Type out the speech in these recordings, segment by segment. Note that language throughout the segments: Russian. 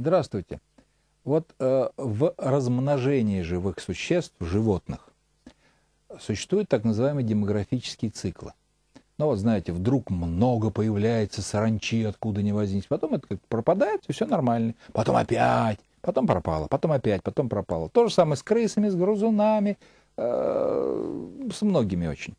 Здравствуйте. Вот э, в размножении живых существ, животных, существуют так называемые демографические циклы. Ну вот, знаете, вдруг много появляется саранчи, откуда ни возьмись. Потом это как пропадает, и все нормально. Потом опять, потом пропало, потом опять, потом пропало. То же самое с крысами, с грызунами, э, с многими очень.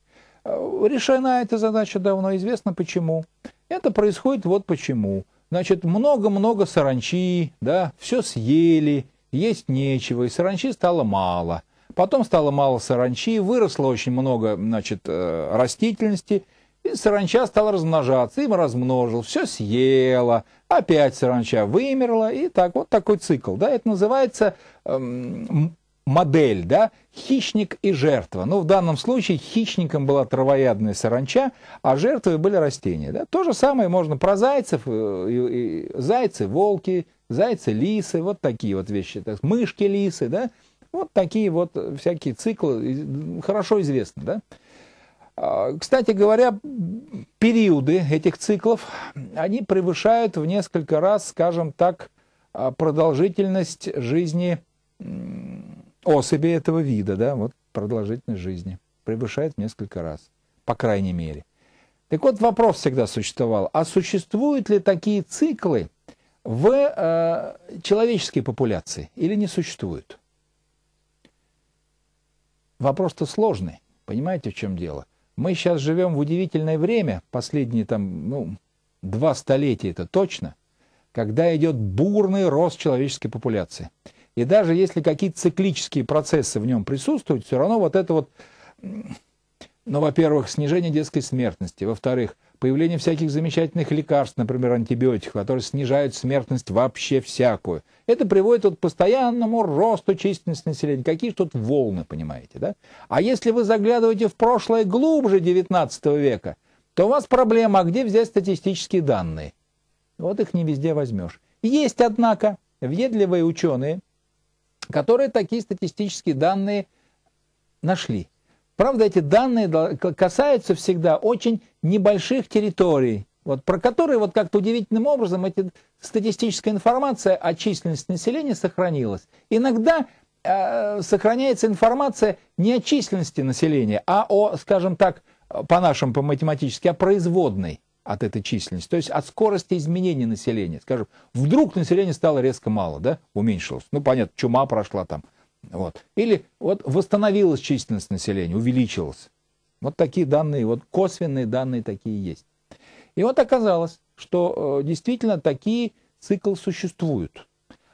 Э, решена эта задача давно, известно почему. Это происходит вот Почему? Значит, много-много саранчи, да, все съели, есть нечего, и саранчи стало мало. Потом стало мало саранчи, выросло очень много, значит, э, растительности, и саранча стала размножаться, им размножил, все съело, опять саранча вымерла, и так вот такой цикл. Да, это называется эм, модель, да, хищник и жертва. Ну, в данном случае хищником была травоядная саранча, а жертвой были растения. Да. То же самое можно про зайцев, э, и, и, зайцы, волки, зайцы, лисы, вот такие вот вещи, так, мышки, лисы, да, вот такие вот всякие циклы, хорошо известны, да. А, кстати говоря, периоды этих циклов, они превышают в несколько раз, скажем так, а, продолжительность жизни особи этого вида, да, вот продолжительность жизни превышает несколько раз, по крайней мере. Так вот, вопрос всегда существовал, а существуют ли такие циклы в э, человеческой популяции или не существуют? Вопрос-то сложный, понимаете, в чем дело? Мы сейчас живем в удивительное время, последние там, ну, два столетия это точно, когда идет бурный рост человеческой популяции – и даже если какие-то циклические процессы в нем присутствуют, все равно вот это вот, ну, во-первых, снижение детской смертности, во-вторых, появление всяких замечательных лекарств, например, антибиотиков, которые снижают смертность вообще всякую. Это приводит вот к постоянному росту численности населения. Какие тут волны, понимаете, да? А если вы заглядываете в прошлое глубже 19 века, то у вас проблема, а где взять статистические данные? Вот их не везде возьмешь. Есть, однако, въедливые ученые – которые такие статистические данные нашли. Правда, эти данные касаются всегда очень небольших территорий, вот, про которые вот как-то удивительным образом эти, статистическая информация о численности населения сохранилась. Иногда э, сохраняется информация не о численности населения, а о, скажем так, по нашим по математически, о производной от этой численности, то есть от скорости изменения населения. Скажем, вдруг население стало резко мало, да, уменьшилось. Ну, понятно, чума прошла там. Вот. Или вот восстановилась численность населения, увеличилась. Вот такие данные, вот косвенные данные такие есть. И вот оказалось, что э, действительно такие циклы существуют.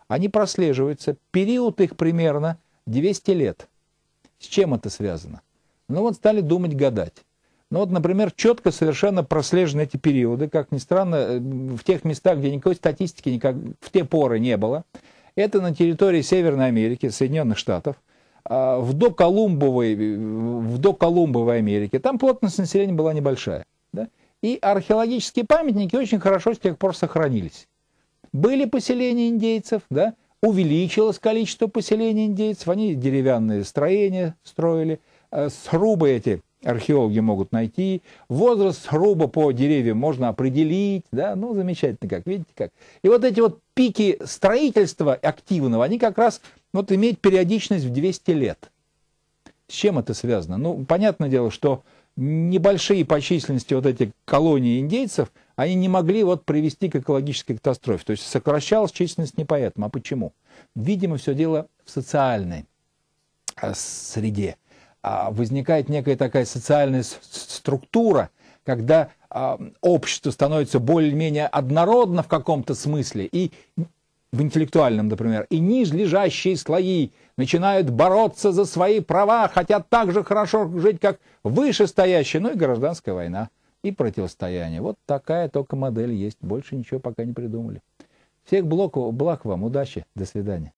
Они прослеживаются, период их примерно 200 лет. С чем это связано? Ну вот стали думать, гадать. Ну вот, например, четко совершенно прослежены эти периоды. Как ни странно, э, в тех местах, где никакой статистики никак, в те поры не было. Это на территории Северной Америки, Соединенных Штатов, а в доколумбовой, э, в доколумбовой Америке. Там плотность населения была небольшая. Да? И археологические памятники очень хорошо с тех пор сохранились. Были поселения индейцев, да? увеличилось количество поселений индейцев, они деревянные строения строили, э, срубы эти – археологи могут найти. Возраст сруба по деревьям можно определить, да, ну, замечательно как, видите как. И вот эти вот пики строительства активного, они как раз вот имеют периодичность в 200 лет. С чем это связано? Ну, понятное дело, что небольшие по численности вот эти колонии индейцев, они не могли вот привести к экологической катастрофе. То есть сокращалась численность не непонятно. А почему? Видимо, все дело в социальной э, среде а, возникает некая такая социальная структура, когда а, общество становится более-менее однородно в каком-то смысле, и в интеллектуальном, например, и нижлежащие слои начинают бороться за свои права, хотят так же хорошо жить, как вышестоящие, ну и гражданская война, и противостояние. Вот такая только модель есть, больше ничего пока не придумали. Всех блоков, благ вам, удачи, до свидания.